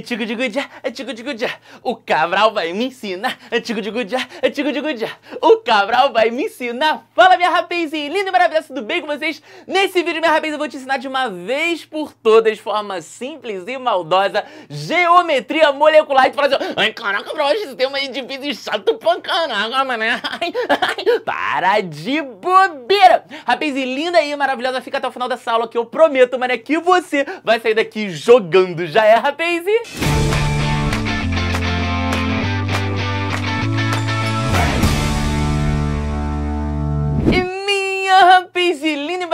tico de gudia, tico de gudia, o Cabral vai me ensinar. tico de gudia, tico de gudia, o Cabral vai me ensinar. Fala minha rapaz, linda e maravilhosa tudo bem com vocês? Nesse vídeo, minha rapaz, eu vou te ensinar de uma vez por todas, de forma simples e maldosa, geometria molecular. E tu fala assim, ai caraca, Cabral, esse tem uma difícil chato pra caraca, mano. Ai, ai, para de bobeira. Rapaz, linda e maravilhosa, fica até o final dessa aula que eu prometo, mané, que você vai sair daqui jogando. Já é, rapaz? E minha rapaziada!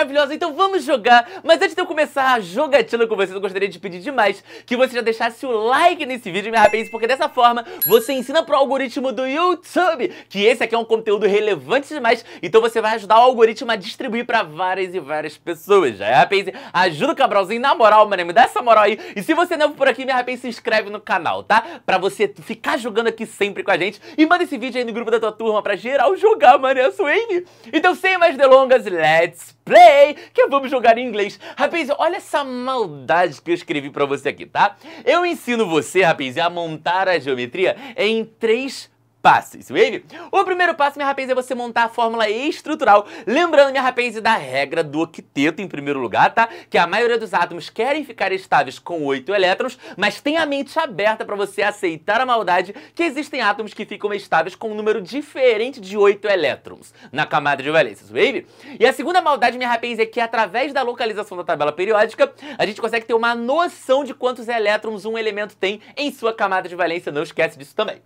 maravilhosa, então vamos jogar. Mas antes de eu começar a jogatina com vocês, eu gostaria de pedir demais que você já deixasse o like nesse vídeo, minha rapaz, porque dessa forma você ensina pro algoritmo do YouTube que esse aqui é um conteúdo relevante demais, então você vai ajudar o algoritmo a distribuir para várias e várias pessoas, já é, rapaz? Ajuda o Cabralzinho, na moral, mano, me dá essa moral aí. E se você é novo por aqui, minha rapaz, se inscreve no canal, tá? Pra você ficar jogando aqui sempre com a gente e manda esse vídeo aí no grupo da tua turma pra geral jogar, mano, é swing. Então, sem mais delongas, let's play! Yay! Que vamos jogar em inglês. Rapaz, olha essa maldade que eu escrevi pra você aqui, tá? Eu ensino você, rapaz, a montar a geometria em três passos, wave? O primeiro passo, minha rapaz, é você montar a fórmula estrutural. Lembrando, minha rapaz, da regra do octeto em primeiro lugar, tá? Que a maioria dos átomos querem ficar estáveis com oito elétrons, mas tem a mente aberta para você aceitar a maldade que existem átomos que ficam estáveis com um número diferente de oito elétrons na camada de valências, wave? E a segunda maldade, minha rapaz, é que através da localização da tabela periódica, a gente consegue ter uma noção de quantos elétrons um elemento tem em sua camada de valência. Não esquece disso também.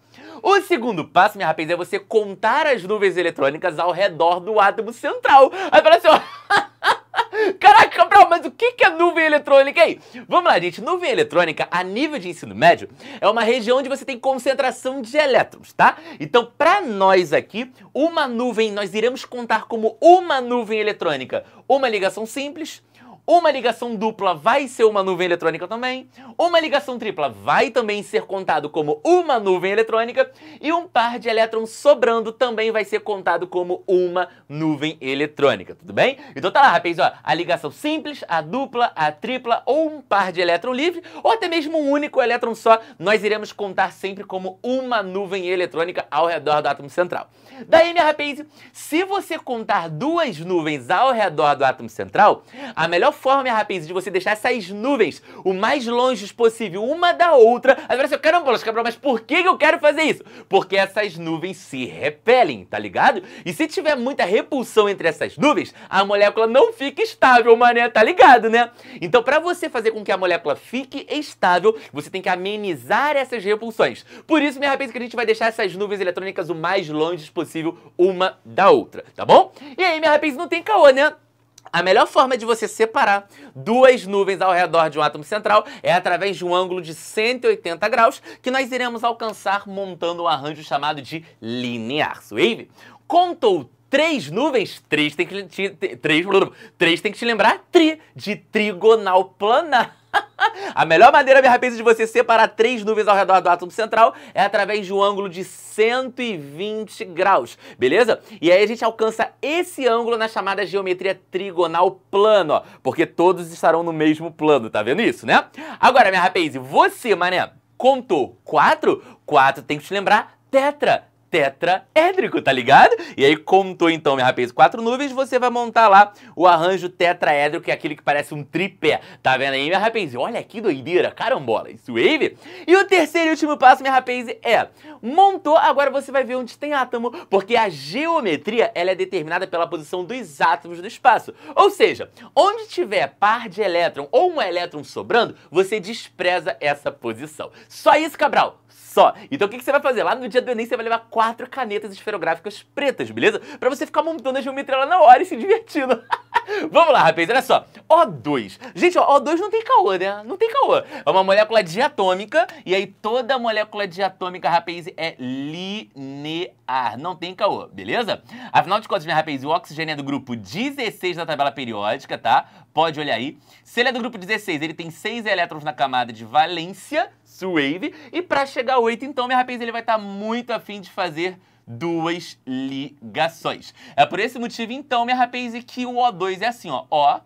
O segundo do minha rapidez Rapaz é você contar as nuvens eletrônicas ao redor do átomo central. Aí fala assim, ó... Caraca, Cabral, mas o que é nuvem eletrônica aí? Vamos lá, gente. Nuvem eletrônica, a nível de ensino médio, é uma região onde você tem concentração de elétrons, tá? Então, para nós aqui, uma nuvem, nós iremos contar como uma nuvem eletrônica. Uma ligação simples, uma ligação dupla vai ser uma nuvem eletrônica também. Uma ligação tripla vai também ser contado como uma nuvem eletrônica. E um par de elétrons sobrando também vai ser contado como uma nuvem eletrônica, tudo bem? Então tá lá, rapaz, ó, a ligação simples, a dupla, a tripla ou um par de elétron livre, ou até mesmo um único elétron só, nós iremos contar sempre como uma nuvem eletrônica ao redor do átomo central. Daí, minha rapaz, se você contar duas nuvens ao redor do átomo central, a melhor forma, minha rapaz, de você deixar essas nuvens o mais longe possível uma da outra. Aí você, caramba, mas por que eu quero fazer isso? Porque essas nuvens se repelem, tá ligado? E se tiver muita repulsão entre essas nuvens, a molécula não fica estável, mané, tá ligado, né? Então, para você fazer com que a molécula fique estável, você tem que amenizar essas repulsões. Por isso, minha rapaz, que a gente vai deixar essas nuvens eletrônicas o mais longe possível uma da outra, tá bom? E aí, minha rapaz, não tem caô, né? A melhor forma de você separar duas nuvens ao redor de um átomo central é através de um ângulo de 180 graus que nós iremos alcançar montando um arranjo chamado de linear. Suave contou três nuvens, três tem que te, três, três tem que te lembrar tri de trigonal planar. A melhor maneira, minha rapaz, de você separar três nuvens ao redor do átomo central é através de um ângulo de 120 graus, beleza? E aí a gente alcança esse ângulo na chamada geometria trigonal plano, ó, porque todos estarão no mesmo plano, tá vendo isso, né? Agora, minha rapaz, você, mané, contou quatro? Quatro tem que te lembrar tetra tetraédrico, tá ligado? E aí contou então, minha rapaz, quatro nuvens, você vai montar lá o arranjo tetraédrico, que é aquele que parece um tripé, tá vendo aí, minha rapaz? Olha que doideira, carambola, isso wave? E o terceiro e último passo, minha rapaz, é montou, agora você vai ver onde tem átomo, porque a geometria, ela é determinada pela posição dos átomos do espaço. Ou seja, onde tiver par de elétron ou um elétron sobrando, você despreza essa posição. Só isso, Cabral, só. Então o que, que você vai fazer? Lá no dia do Enem você vai levar quatro quatro canetas esferográficas pretas, beleza? Para você ficar montando a geometria lá na hora e se divertindo. Vamos lá, rapaz, olha só. O2. Gente, ó, O2 não tem caô, né? Não tem caô. É uma molécula diatômica e aí toda molécula diatômica, rapaz, é linear. Não tem caô, beleza? Afinal de contas, né, rapaz, o oxigênio é do grupo 16 da tabela periódica, tá? Pode olhar aí. Se ele é do grupo 16, ele tem 6 elétrons na camada de valência, suave e para chegar a 8, então, minha rapaz, ele vai estar tá muito afim de fazer duas ligações. É por esse motivo, então, minha rapaze que o O2 é assim, ó, O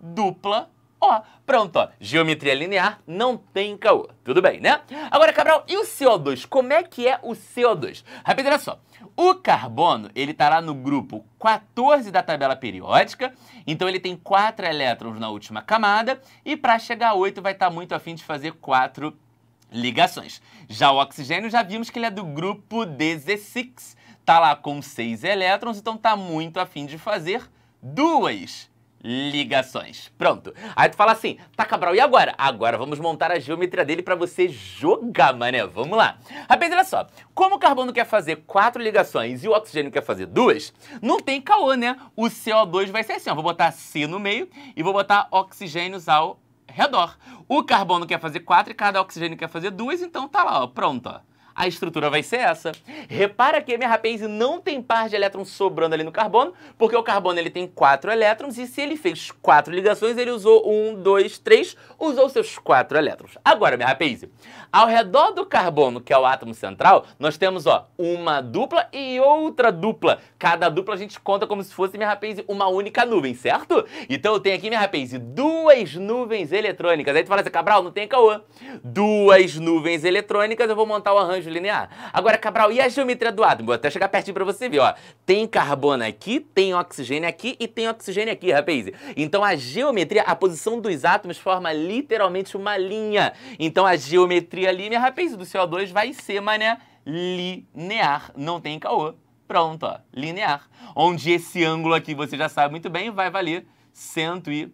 dupla O, pronto, ó. Geometria linear não tem caô. Tudo bem, né? Agora, Cabral, e o CO2? Como é que é o CO2? Rapidinho, olha só. O carbono, ele está lá no grupo 14 da tabela periódica, então ele tem 4 elétrons na última camada, e para chegar a 8 vai estar tá muito afim de fazer 4 elétrons ligações. Já o oxigênio, já vimos que ele é do grupo 16, tá lá com 6 elétrons, então tá muito afim de fazer duas ligações. Pronto. Aí tu fala assim, tá Cabral, e agora? Agora vamos montar a geometria dele para você jogar, mané. Vamos lá. Rapaz, olha só. Como o carbono quer fazer quatro ligações e o oxigênio quer fazer duas, não tem caô, né? O CO2 vai ser assim, ó. Vou botar C no meio e vou botar oxigênios ao redor. O carbono quer fazer quatro e cada oxigênio quer fazer duas, então tá lá, ó, pronto, ó a estrutura vai ser essa. Repara que a MRPase não tem par de elétrons sobrando ali no carbono, porque o carbono ele tem quatro elétrons e se ele fez quatro ligações, ele usou um, dois, três, usou seus quatro elétrons. Agora, minha MRPase, ao redor do carbono, que é o átomo central, nós temos ó, uma dupla e outra dupla. Cada dupla a gente conta como se fosse, minha MRPase, uma única nuvem, certo? Então eu tenho aqui, minha MRPase, duas nuvens eletrônicas. Aí tu fala assim, Cabral, não tem caô. Duas nuvens eletrônicas, eu vou montar o arranjo linear. Agora, Cabral, e a geometria do átomo? Vou até chegar pertinho para você ver, ó. Tem carbono aqui, tem oxigênio aqui e tem oxigênio aqui, rapaz. Então, a geometria, a posição dos átomos forma literalmente uma linha. Então, a geometria ali, minha rapaz, do CO2 vai ser, mané, linear. Não tem caô. Pronto, ó, linear. Onde esse ângulo aqui, você já sabe muito bem, vai valer 180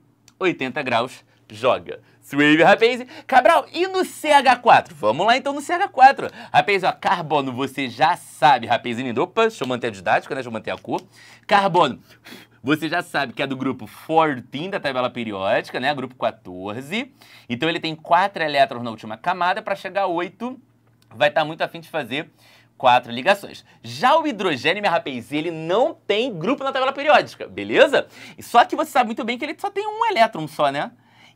graus. Joga. Swave, rapaz. Cabral, e no CH4? Vamos lá então no CH4. Rapaz, ó, carbono, você já sabe, rapaz, lindo. Opa, deixa eu manter a didática, né? Deixa eu manter a cor. Carbono, você já sabe que é do grupo 14 da tabela periódica, né? Grupo 14. Então ele tem quatro elétrons na última camada. Para chegar a 8, vai estar tá muito afim de fazer quatro ligações. Já o hidrogênio, minha rapaz, ele não tem grupo na tabela periódica, beleza? Só que você sabe muito bem que ele só tem um elétron só, né?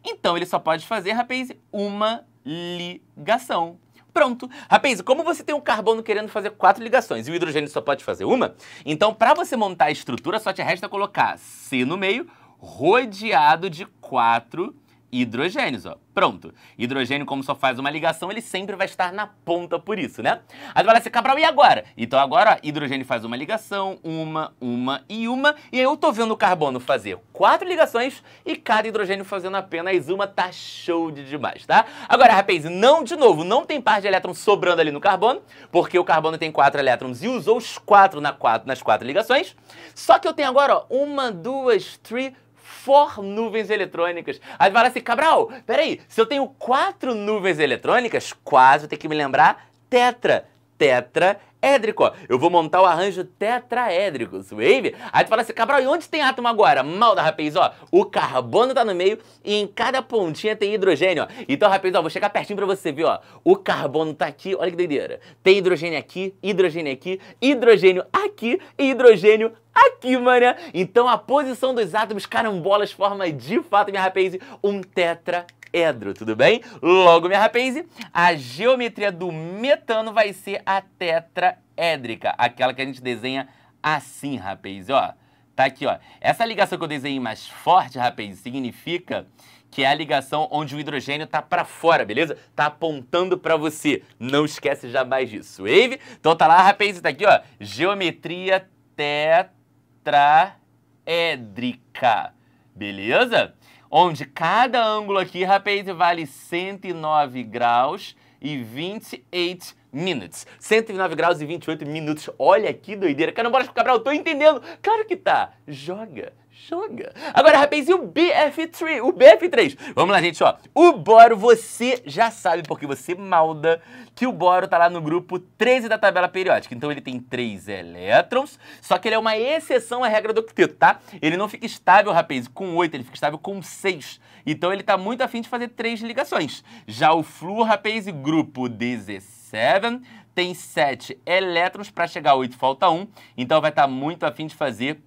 Então ele só pode fazer, rapaz, uma ligação. Pronto. Rapaz, como você tem um carbono querendo fazer quatro ligações e o hidrogênio só pode fazer uma, então para você montar a estrutura só te resta colocar C no meio, rodeado de quatro ligações hidrogênios, ó. Pronto. Hidrogênio, como só faz uma ligação, ele sempre vai estar na ponta por isso, né? Aí vai assim, Cabral, e agora? Então agora, ó, hidrogênio faz uma ligação, uma, uma e uma, e aí eu tô vendo o carbono fazer quatro ligações e cada hidrogênio fazendo apenas uma, tá show de demais, tá? Agora, rapaz, não, de novo, não tem par de elétrons sobrando ali no carbono, porque o carbono tem quatro elétrons e usou os quatro, na quatro nas quatro ligações, só que eu tenho agora, ó, uma, duas, três, for nuvens eletrônicas. Aí fala assim, Cabral, peraí, se eu tenho quatro nuvens eletrônicas, quase tem que me lembrar tetra. Tetra édrico, ó. Eu vou montar o arranjo tetraédrico, suave. Aí tu fala assim, Cabral, e onde tem átomo agora? Mal da rapaz, ó. O carbono tá no meio e em cada pontinha tem hidrogênio, ó. Então, rapaz, ó, vou chegar pertinho pra você ver, ó. O carbono tá aqui, olha que doideira. Tem hidrogênio aqui, hidrogênio aqui, hidrogênio aqui e hidrogênio aqui, mané. Então, a posição dos átomos carambolas forma, de fato, minha rapaz, um tetraédrico tetraedro, tudo bem? Logo, minha rapaze, a geometria do metano vai ser a tetraédrica, aquela que a gente desenha assim, rapaze, ó. Tá aqui, ó. Essa ligação que eu desenhei mais forte, rapaze, significa que é a ligação onde o hidrogênio tá para fora, beleza? Tá apontando para você. Não esquece jamais disso, wave? Então tá lá, rapaz, tá aqui, ó. Geometria tetraédrica, beleza? onde cada ângulo aqui, rapaz, vale 109 graus e 28 minutos. 109 graus e 28 minutos. Olha que doideira. Cara, bora, Cabral, eu tô entendendo. Claro que tá. Joga joga. Agora, rapaz, e o BF3? O BF3. Vamos lá, gente, ó. O Boro, você já sabe, porque você malda, que o Boro tá lá no grupo 13 da tabela periódica. Então ele tem 3 elétrons, só que ele é uma exceção à regra do octeto, tá? Ele não fica estável, rapaz, com 8, ele fica estável com 6. Então ele tá muito afim de fazer 3 ligações. Já o flúor, rapaz, grupo 17, tem 7 elétrons, para chegar a 8 falta 1, então vai estar tá muito afim de fazer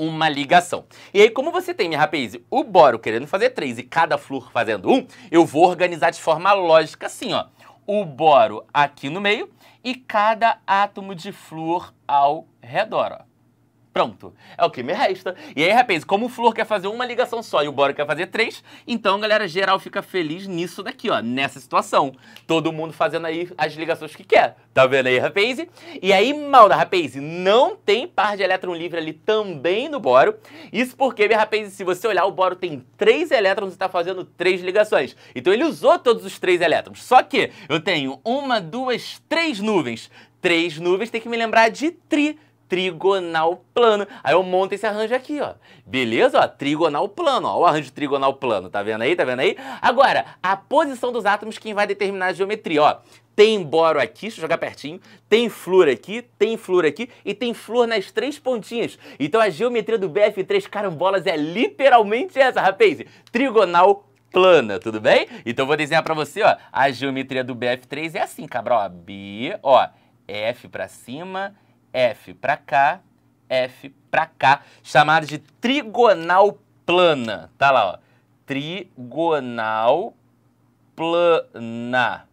uma ligação. E aí, como você tem, minha rapaze, o boro querendo fazer três e cada flúor fazendo um, eu vou organizar de forma lógica assim, ó. O boro aqui no meio e cada átomo de flúor ao redor, ó. Pronto. É o que me resta. E aí, rapaz, como o Flor quer fazer uma ligação só e o Boro quer fazer três, então, galera, geral fica feliz nisso daqui, ó, nessa situação. Todo mundo fazendo aí as ligações que quer. Tá vendo aí, rapaz? E aí, malda, da rapaz, não tem par de elétron livre ali também no Boro. Isso porque, minha rapaz, se você olhar, o Boro tem três elétrons e tá fazendo três ligações. Então, ele usou todos os três elétrons. Só que eu tenho uma, duas, três nuvens. Três nuvens tem que me lembrar de tri trigonal plano. Aí eu monto esse arranjo aqui, ó. Beleza? Ó, trigonal plano, ó. O arranjo trigonal plano, tá vendo aí? Tá vendo aí? Agora, a posição dos átomos quem vai determinar a geometria, ó. Tem boro aqui, deixa eu jogar pertinho, tem flúor aqui, tem flúor aqui e tem flúor nas três pontinhas. Então a geometria do BF3 carambolas é literalmente essa, rapaz. Trigonal plana, tudo bem? Então vou desenhar para você, ó. A geometria do BF3 é assim, cabra, ó. B, ó, F para cima, F para cá, F para cá, chamada de trigonal plana. Tá lá, ó. Trigonal plana.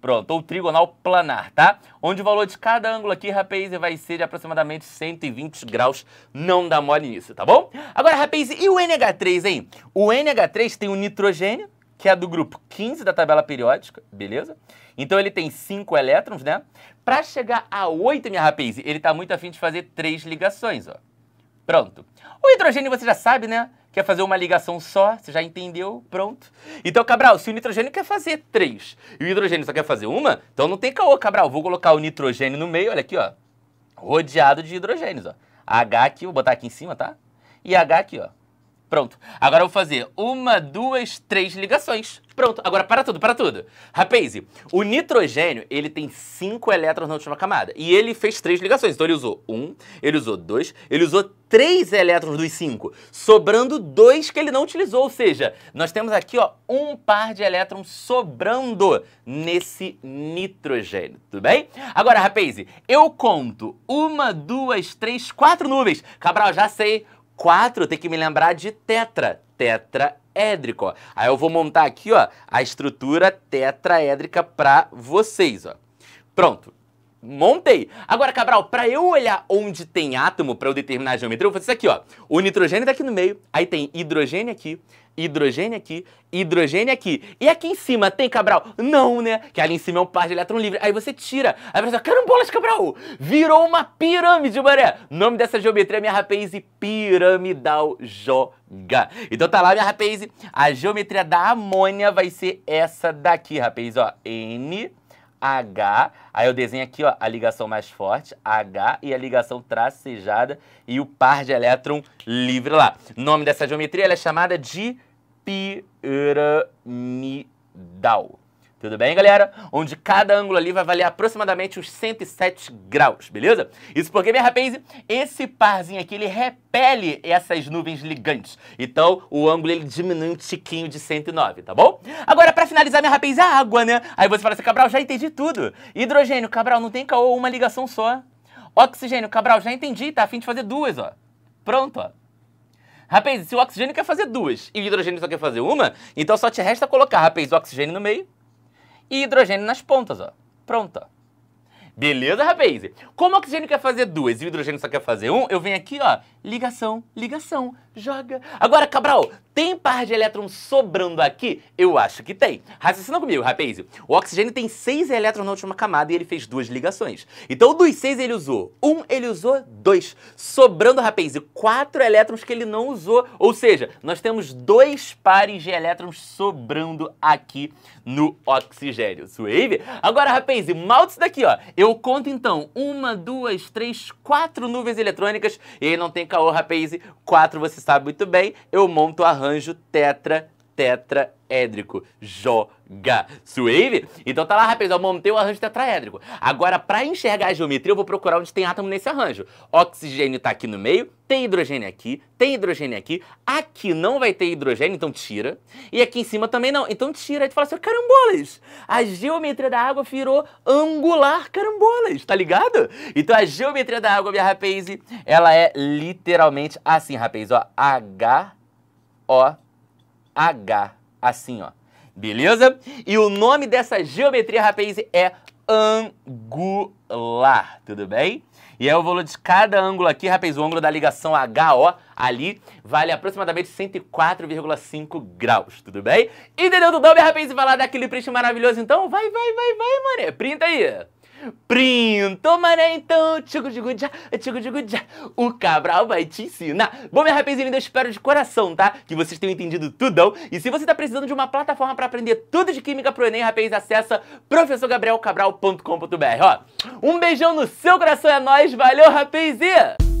Pronto, ou trigonal planar, tá? Onde o valor de cada ângulo aqui, rapaz, vai ser de aproximadamente 120 graus. Não dá mole nisso, tá bom? Agora, rapaz, e o NH3, hein? O NH3 tem o nitrogênio, que é do grupo 15 da tabela periódica, beleza? Então ele tem 5 elétrons, né? Para chegar a 8, minha rapaz, ele está muito afim de fazer três ligações, ó. Pronto. O hidrogênio você já sabe, né? Quer fazer uma ligação só, você já entendeu, pronto. Então, Cabral, se o nitrogênio quer fazer três e o hidrogênio só quer fazer uma, então não tem caô, Cabral. Vou colocar o nitrogênio no meio, olha aqui, ó. Rodeado de hidrogênios, ó. H aqui, vou botar aqui em cima, tá? E H aqui, ó. Pronto. Agora eu vou fazer uma, duas, três ligações. Pronto. Agora para tudo, para tudo. Rapaz, o nitrogênio, ele tem cinco elétrons na última camada. E ele fez três ligações. Então ele usou um, ele usou dois, ele usou três elétrons dos cinco. Sobrando dois que ele não utilizou. Ou seja, nós temos aqui ó, um par de elétrons sobrando nesse nitrogênio. Tudo bem? Agora, rapaz, eu conto uma, duas, três, quatro nuvens. Cabral, já sei 4, tem que me lembrar de tetra, tetraédrico. Aí eu vou montar aqui ó, a estrutura tetraédrica para vocês. Ó. Pronto. Montei. Agora, Cabral, para eu olhar onde tem átomo, para eu determinar a geometria, eu vou fazer isso aqui, ó. O nitrogênio tá aqui no meio, aí tem hidrogênio aqui, hidrogênio aqui, hidrogênio aqui. E aqui em cima tem, Cabral? Não, né? Que ali em cima é um par de elétron livre. Aí você tira. Aí você fala, carambolas, Cabral! Virou uma pirâmide, maré! Nome dessa geometria é minha rapaze piramidal joga. Então tá lá, minha rapaze. A geometria da amônia vai ser essa daqui, rapaze, ó. N H, aí eu desenho aqui ó, a ligação mais forte, H, e a ligação tracejada e o par de elétron livre lá. O nome dessa geometria é chamada de piramidal. Tudo bem, galera? Onde cada ângulo ali vai valer aproximadamente os 107 graus, beleza? Isso porque, minha rapaze, esse parzinho aqui, ele repele essas nuvens ligantes. Então, o ângulo, ele diminui um tiquinho de 109, tá bom? Agora, para finalizar, minha rapaze, a água, né? Aí você fala assim, Cabral, já entendi tudo. Hidrogênio, Cabral, não tem uma ligação só. Oxigênio, Cabral, já entendi, tá a fim de fazer duas, ó. Pronto, ó. Rapaz, se o oxigênio quer fazer duas e o hidrogênio só quer fazer uma, então só te resta colocar, rapaz, o oxigênio no meio e hidrogênio nas pontas, ó. Pronta. Beleza, rapaz? Como o oxigênio quer fazer duas e o hidrogênio só quer fazer um, eu venho aqui, ó, ligação, ligação joga. Agora, Cabral, tem par de elétrons sobrando aqui? Eu acho que tem. Raciocina comigo, rapaz. O oxigênio tem seis elétrons na última camada e ele fez duas ligações. Então, dos seis ele usou um, ele usou dois. Sobrando, rapaz, quatro elétrons que ele não usou. Ou seja, nós temos dois pares de elétrons sobrando aqui no oxigênio. Suave? Agora, rapaz, malta isso daqui, ó. Eu conto, então, uma, duas, três, quatro nuvens eletrônicas. E aí não tem caô, rapaz. Quatro você sabe muito bem, eu monto o arranjo tetra tetraédrico. Joga. Suave? Então tá lá, rapaz, montei o arranjo tetraédrico. Agora, para enxergar a geometria, eu vou procurar onde tem átomo nesse arranjo. Oxigênio tá aqui no meio, tem hidrogênio aqui, tem hidrogênio aqui. Aqui não vai ter hidrogênio, então tira. E aqui em cima também não, então tira. Aí tu fala assim, carambolas, a geometria da água virou angular carambolas, tá ligado? Então a geometria da água, minha rapaz, ela é literalmente assim, rapaz, ó. H, O, H, assim, ó. Beleza? E o nome dessa geometria, rapaz, é angular, tudo bem? E aí o valor de cada ângulo aqui, rapaz, o ângulo da ligação HO ali vale aproximadamente 104,5 graus, tudo bem? Entendeu, Dudão, rapaz, e falar daquele print maravilhoso? Então vai, vai, vai, vai, mané, printa aí! Prim, mané, então, tico de gudja, de gudja, o Cabral vai te ensinar. Bom, minha rapaziada, eu espero de coração, tá? Que vocês tenham entendido tudo. E se você tá precisando de uma plataforma para aprender tudo de química pro Enem, rapaz, acessa professorgabrielcabral.com.br. Ó, um beijão no seu coração é nóis, valeu, rapaz! E...